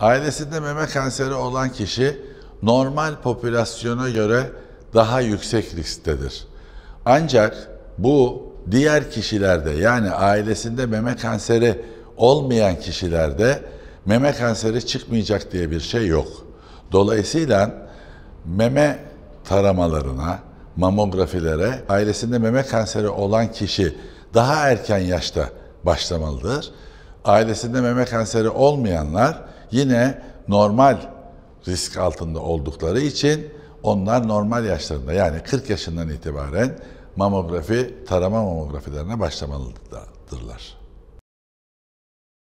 Ailesinde meme kanseri olan kişi normal popülasyona göre daha yüksek risktedir. Ancak bu diğer kişilerde yani ailesinde meme kanseri olmayan kişilerde meme kanseri çıkmayacak diye bir şey yok. Dolayısıyla meme taramalarına, mamografilere ailesinde meme kanseri olan kişi daha erken yaşta başlamalıdır. Ailesinde meme kanseri olmayanlar yine normal risk altında oldukları için onlar normal yaşlarında yani 40 yaşından itibaren mamografi, tarama mamografilerine başlamalıdırlar.